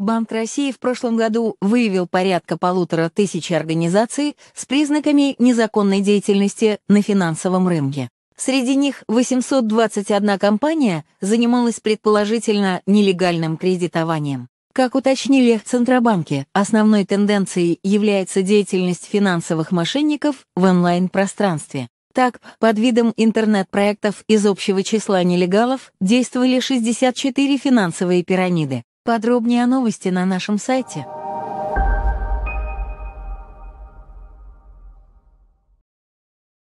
Банк России в прошлом году выявил порядка полутора тысяч организаций с признаками незаконной деятельности на финансовом рынке. Среди них 821 компания занималась предположительно нелегальным кредитованием. Как уточнили в Центробанке, основной тенденцией является деятельность финансовых мошенников в онлайн-пространстве. Так, под видом интернет-проектов из общего числа нелегалов действовали 64 финансовые пирамиды. Подробнее о новости на нашем сайте.